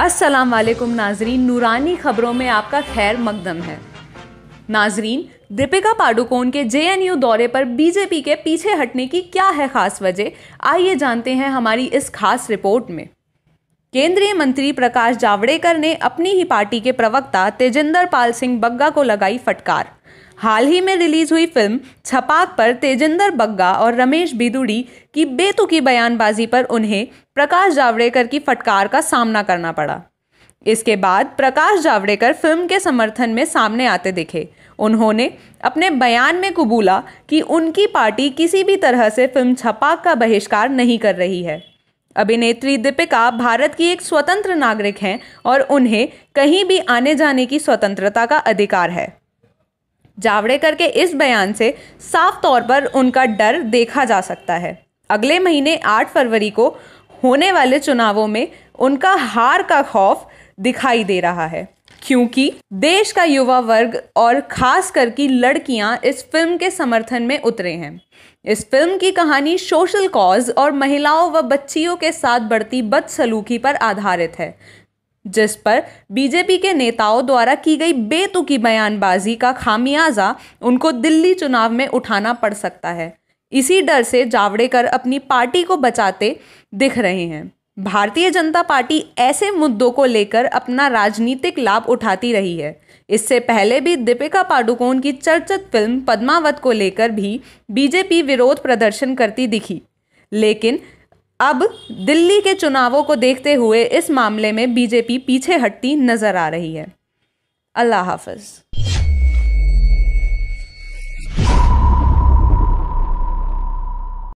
अस्सलाम वालेकुम नाजरीन नूरानी खबरों में आपका खैर मकदम है नाजरीन दीपिका पाडुकोण के जेएनयू दौरे पर बीजेपी के पीछे हटने की क्या है खास वजह आइए जानते हैं हमारी इस खास रिपोर्ट में केंद्रीय मंत्री प्रकाश जावड़ेकर ने अपनी ही पार्टी के प्रवक्ता तेजिंदर पाल सिंह बग्गा को लगाई फटकार हाल ही में रिलीज हुई फिल्म छपाक पर तेजिंदर बग्गा और रमेश बिदुड़ी की बेतुकी बयानबाजी पर उन्हें प्रकाश जावड़ेकर की फटकार का सामना करना पड़ा इसके बाद प्रकाश जावड़ेकर फिल्म के समर्थन में सामने आते दिखे उन्होंने अपने बयान में कबूला कि उनकी पार्टी किसी भी तरह से फिल्म छपाक का बहिष्कार नहीं कर रही है अभिनेत्री दीपिका भारत की एक स्वतंत्र नागरिक हैं और उन्हें कहीं भी आने जाने की स्वतंत्रता का अधिकार है जावड़ेकर के इस बयान से साफ तौर पर उनका डर देखा जा सकता है अगले महीने 8 फरवरी को होने वाले चुनावों में उनका हार का खौफ दिखाई दे रहा है क्योंकि देश का युवा वर्ग और खास करके लड़कियां इस फिल्म के समर्थन में उतरे हैं इस फिल्म की कहानी सोशल कॉज और महिलाओं व बच्चियों के साथ बढ़ती बदसलूकी पर आधारित है जिस पर बीजेपी के नेताओं द्वारा की गई बेतुकी बयानबाजी का खामियाजा उनको दिल्ली चुनाव में उठाना पड़ सकता है इसी डर से जावड़ेकर अपनी पार्टी को बचाते दिख रहे हैं भारतीय जनता पार्टी ऐसे मुद्दों को लेकर अपना राजनीतिक लाभ उठाती रही है इससे पहले भी दीपिका पाडुकोण की चर्चित फिल्म पद्मावत को लेकर भी बीजेपी विरोध प्रदर्शन करती दिखी लेकिन अब दिल्ली के चुनावों को देखते हुए इस मामले में बीजेपी पीछे हटती नजर आ रही है अल्लाह हाफिज़